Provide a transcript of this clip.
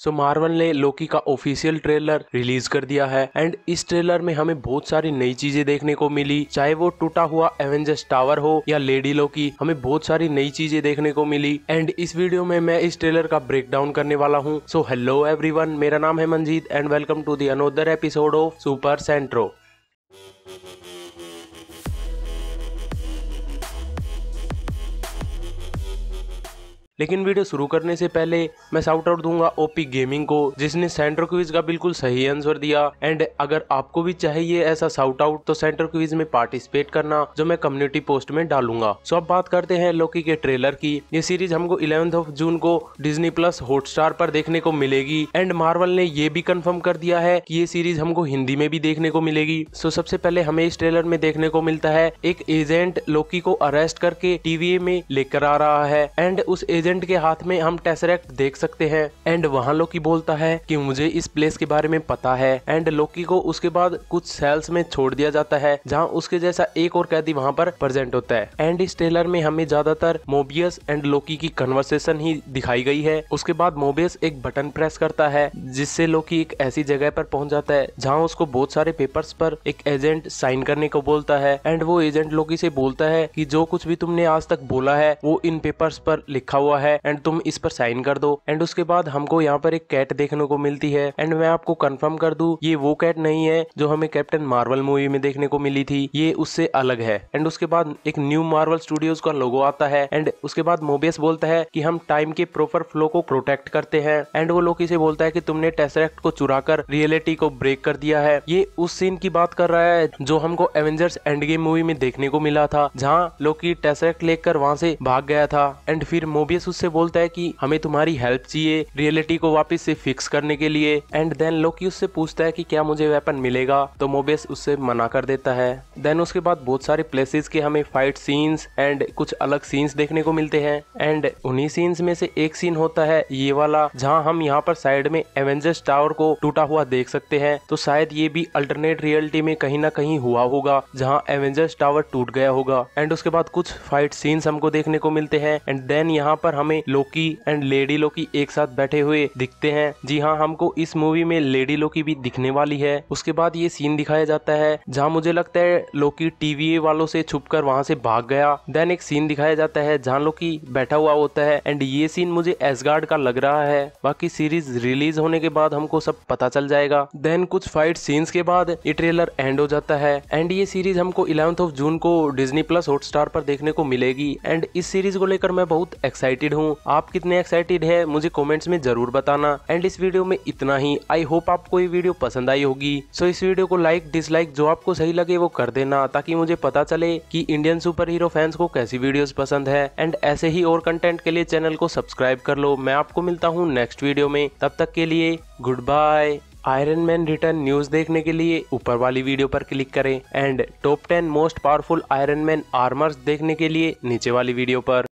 सो so, Marvel ने लोकी का official trailer release कर दिया है एंड इस ट्रेलर में हमें बहुत सारी नई चीजें देखने को मिली चाहे वो टूटा हुआ एवेंजर्स टावर हो या लेडी लोकी हमें बहुत सारी नई चीजें देखने को मिली एंड इस वीडियो में मैं इस ट्रेलर का ब्रेकडाउन करने वाला हूँ सो हेलो एवरीवन मेरा नाम है Manjeet and welcome to the another episode of super Santro लेकिन वीडियो शुरू करने से पहले मैं साउट आउट दूंगा ओपी गेमिंग को जिसने सेंटर क्विज का बिल्कुल सही आंसर दिया एंड अगर आपको भी चाहिए ऐसा साउट आउट तो सेंटर क्विज में पार्टिसिपेट करना जो मैं कम्युनिटी पोस्ट में डालूंगा सो अब बात करते हैं लोकी के ट्रेलर की ये सीरीज हमको इलेवेंथ ऑफ जून को डिजनी प्लस हॉटस्टार पर देखने को मिलेगी एंड मार्वल ने ये भी कंफर्म कर दिया है की ये सीरीज हमको हिंदी में भी देखने को मिलेगी सो सबसे पहले हमें इस ट्रेलर में देखने को मिलता है एक एजेंट लोकी को अरेस्ट करके टीवी में लेकर आ रहा है एंड उस एजेंट एजेंट के हाथ में हम टेसरेक्ट देख सकते हैं एंड वहाँ लोकी बोलता है कि मुझे इस प्लेस के बारे में पता है एंड लोकी को उसके बाद कुछ सेल्स में छोड़ दिया जाता है जहाँ उसके जैसा एक और कैदी वहाँ पर प्रेजेंट होता है एंड इस ट्रेलर में हमें ज्यादातर मोबियस एंड लोकी की कन्वर्सेशन ही दिखाई गई है उसके बाद मोबियस एक बटन प्रेस करता है जिससे लोकी एक ऐसी जगह पर पहुंच जाता है जहाँ उसको बहुत सारे पेपर पर एक एजेंट साइन करने को बोलता है एंड वो एजेंट लोकी से बोलता है की जो कुछ भी तुमने आज तक बोला है वो इन पेपर्स पर लिखा हुआ हुआ है एंड तुम इस पर साइन कर दो एंड उसके बाद हमको यहाँ पर एक कैट देखने को मिलती है एंड मैं आपको कंफर्म कर दू ये वो कैट नहीं है जो हमें कैप्टन मार्वल मूवी में देखने को मिली थी ये उससे अलग है एंड उसके बाद एक न्यू मार्वल स्टूडियोज का लोगो आता है एंड उसके बाद मोबियस बोलता है की हम टाइम के प्रोपर फ्लो को प्रोटेक्ट करते हैं एंड वो लोग इसे बोलता है की तुमने टेस्ट को चुरा कर रियलिटी को ब्रेक कर दिया है ये उस सीन की बात कर रहा है जो हमको एवेंजर्स एंड गेम मूवी में देखने को मिला था जहाँ लोकी टेस्ट लेकर वहाँ से भाग गया था एंड फिर मोबियस आदेश उससे बोलता है कि हमें तुम्हारी हेल्प चाहिए रियलिटी को वापस से फिक्स करने के लिए एंड देन लोकी उससे पूछता है कि क्या मुझे वेपन मिलेगा तो मोबियस उससे मना कर देता है देन उसके बाद बहुत सारे प्लेसेस के हमें फाइट सीन्स एंड कुछ अलग सीन्स देखने को मिलते हैं एंड उन्हीं सीन्स में से एक सीन होता है ये वाला जहाँ हम यहाँ पर साइड में एवेंजर्स टावर को टूटा हुआ देख सकते हैं तो शायद ये भी अल्टरनेट रियलिटी में कहीं ना कहीं हुआ होगा जहाँ एवेंजर्स टावर टूट गया होगा एंड उसके बाद कुछ फाइट सीन्स हमको देखने को मिलते हैं एंड देन यहाँ पर पर हमें लोकी एंड लेडी लोकी एक साथ बैठे हुए दिखते हैं जी हाँ हमको इस मूवी में लेडी लोकी भी दिखने वाली है उसके बाद ये सीन दिखाया जाता है जहाँ मुझे लगता है लोकी टीवी वालों से छुप कर वहां से भाग गया देन एक सीन दिखाया जाता है जहाँ लोकी बैठा हुआ होता है एंड ये सीन मुझे एसगार्ड का लग रहा है बाकी सीरीज रिलीज होने के बाद हमको सब पता चल जाएगा देन कुछ फाइट सीन्स के बाद ये ट्रेलर एंड हो जाता है एंड ये सीरीज हमको इलेवंथ ऑफ जून को डिजनी प्लस हॉटस्टार पर देखने को मिलेगी एंड इस सीरीज को लेकर मैं बहुत एक्साइटेड एक्साइटेड हूँ आप कितने एक्साइटेड है मुझे कॉमेंट्स में जरूर बताना एंड इस वीडियो में इतना ही आई होप आपको ये वीडियो पसंद आई होगी सो इस वीडियो को लाइक डिसलाइक जो आपको सही लगे वो कर देना ताकि मुझे पता चले कि इंडियन सुपर हीरो फैंस को कैसी वीडियोस पसंद है एंड ऐसे ही और कंटेंट के लिए चैनल को सब्सक्राइब कर लो मैं आपको मिलता हूँ नेक्स्ट वीडियो में तब तक के लिए good bye Iron Man return news देखने के लिए ऊपर वाली वीडियो पर क्लिक करें and top 10 most powerful Iron Man armours देखने के लिए नीचे वाली वीडियो पर